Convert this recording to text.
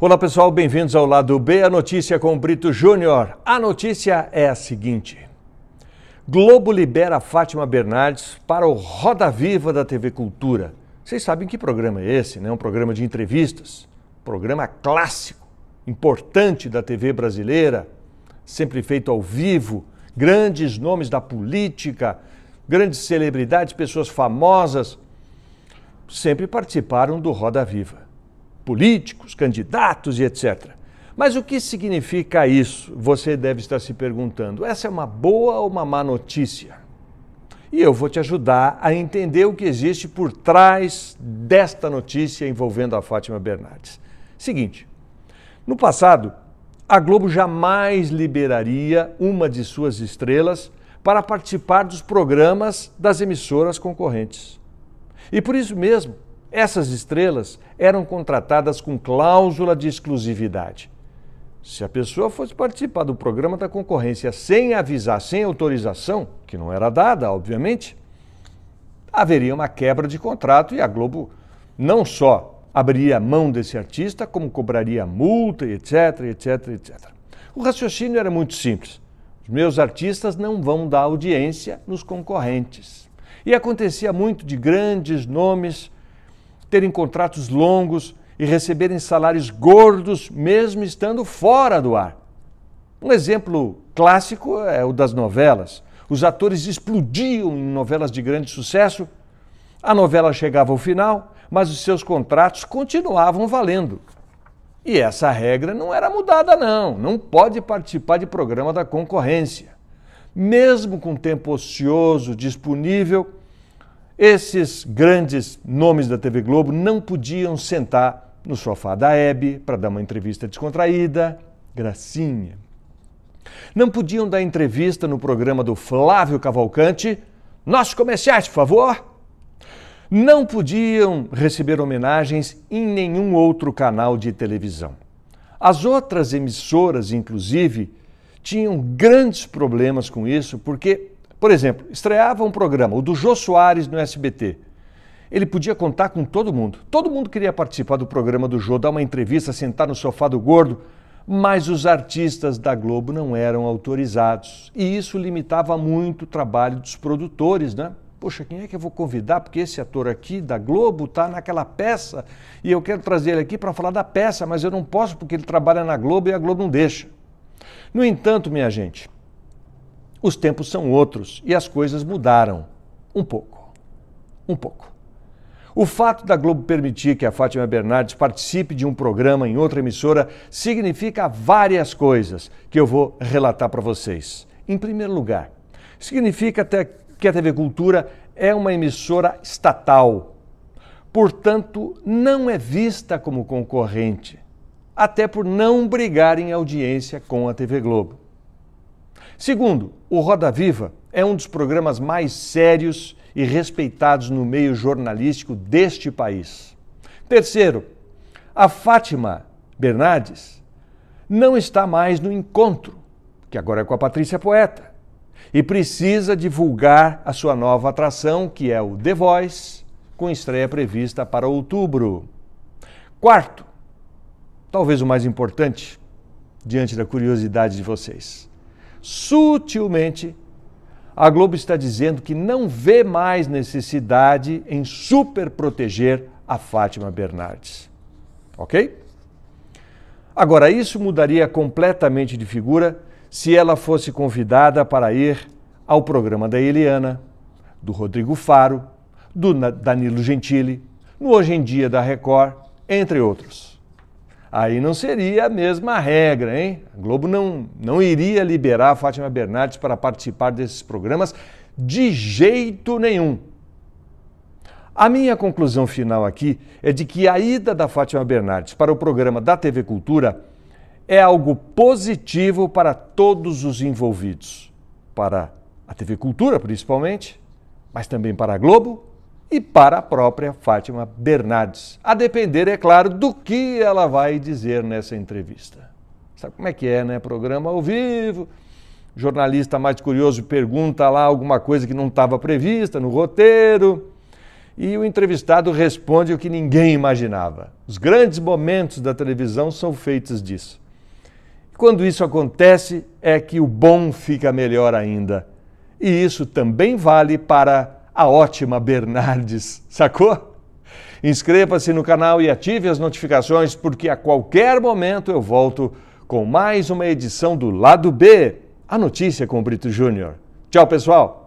Olá pessoal, bem-vindos ao lado B, a notícia com o Brito Júnior. A notícia é a seguinte: Globo libera Fátima Bernardes para o Roda Viva da TV Cultura. Vocês sabem que programa é esse, né? Um programa de entrevistas, programa clássico, importante da TV brasileira, sempre feito ao vivo, grandes nomes da política, grandes celebridades, pessoas famosas, sempre participaram do Roda Viva políticos, candidatos e etc. Mas o que significa isso? Você deve estar se perguntando. Essa é uma boa ou uma má notícia? E eu vou te ajudar a entender o que existe por trás desta notícia envolvendo a Fátima Bernardes. Seguinte, no passado, a Globo jamais liberaria uma de suas estrelas para participar dos programas das emissoras concorrentes. E por isso mesmo, essas estrelas eram contratadas com cláusula de exclusividade. Se a pessoa fosse participar do programa da concorrência sem avisar, sem autorização, que não era dada, obviamente, haveria uma quebra de contrato e a Globo não só abriria mão desse artista, como cobraria multa, etc, etc, etc. O raciocínio era muito simples. Os meus artistas não vão dar audiência nos concorrentes. E acontecia muito de grandes nomes terem contratos longos e receberem salários gordos, mesmo estando fora do ar. Um exemplo clássico é o das novelas. Os atores explodiam em novelas de grande sucesso. A novela chegava ao final, mas os seus contratos continuavam valendo. E essa regra não era mudada, não. Não pode participar de programa da concorrência. Mesmo com tempo ocioso disponível, esses grandes nomes da TV Globo não podiam sentar no sofá da Hebe para dar uma entrevista descontraída, gracinha. Não podiam dar entrevista no programa do Flávio Cavalcante, nossos comerciais, por favor. Não podiam receber homenagens em nenhum outro canal de televisão. As outras emissoras, inclusive, tinham grandes problemas com isso porque por exemplo, estreava um programa, o do Jô Soares no SBT. Ele podia contar com todo mundo. Todo mundo queria participar do programa do Jô, dar uma entrevista, sentar no sofá do gordo, mas os artistas da Globo não eram autorizados. E isso limitava muito o trabalho dos produtores, né? Poxa, quem é que eu vou convidar? Porque esse ator aqui da Globo está naquela peça e eu quero trazer ele aqui para falar da peça, mas eu não posso porque ele trabalha na Globo e a Globo não deixa. No entanto, minha gente, os tempos são outros e as coisas mudaram. Um pouco. Um pouco. O fato da Globo permitir que a Fátima Bernardes participe de um programa em outra emissora significa várias coisas que eu vou relatar para vocês. Em primeiro lugar, significa até que a TV Cultura é uma emissora estatal, portanto, não é vista como concorrente, até por não brigar em audiência com a TV Globo. Segundo, o Roda Viva é um dos programas mais sérios e respeitados no meio jornalístico deste país. Terceiro, a Fátima Bernardes não está mais no encontro, que agora é com a Patrícia Poeta, e precisa divulgar a sua nova atração, que é o The Voice, com estreia prevista para outubro. Quarto, talvez o mais importante, diante da curiosidade de vocês sutilmente, a Globo está dizendo que não vê mais necessidade em superproteger a Fátima Bernardes. Ok? Agora, isso mudaria completamente de figura se ela fosse convidada para ir ao programa da Eliana, do Rodrigo Faro, do Danilo Gentili, no Hoje em Dia da Record, entre outros aí não seria a mesma regra, hein? A Globo não, não iria liberar a Fátima Bernardes para participar desses programas de jeito nenhum. A minha conclusão final aqui é de que a ida da Fátima Bernardes para o programa da TV Cultura é algo positivo para todos os envolvidos, para a TV Cultura principalmente, mas também para a Globo e para a própria Fátima Bernardes. A depender, é claro, do que ela vai dizer nessa entrevista. Sabe como é que é, né? Programa ao vivo. jornalista mais curioso pergunta lá alguma coisa que não estava prevista no roteiro. E o entrevistado responde o que ninguém imaginava. Os grandes momentos da televisão são feitos disso. E quando isso acontece, é que o bom fica melhor ainda. E isso também vale para a ótima Bernardes, sacou? Inscreva-se no canal e ative as notificações, porque a qualquer momento eu volto com mais uma edição do Lado B, a notícia com o Brito Júnior. Tchau, pessoal!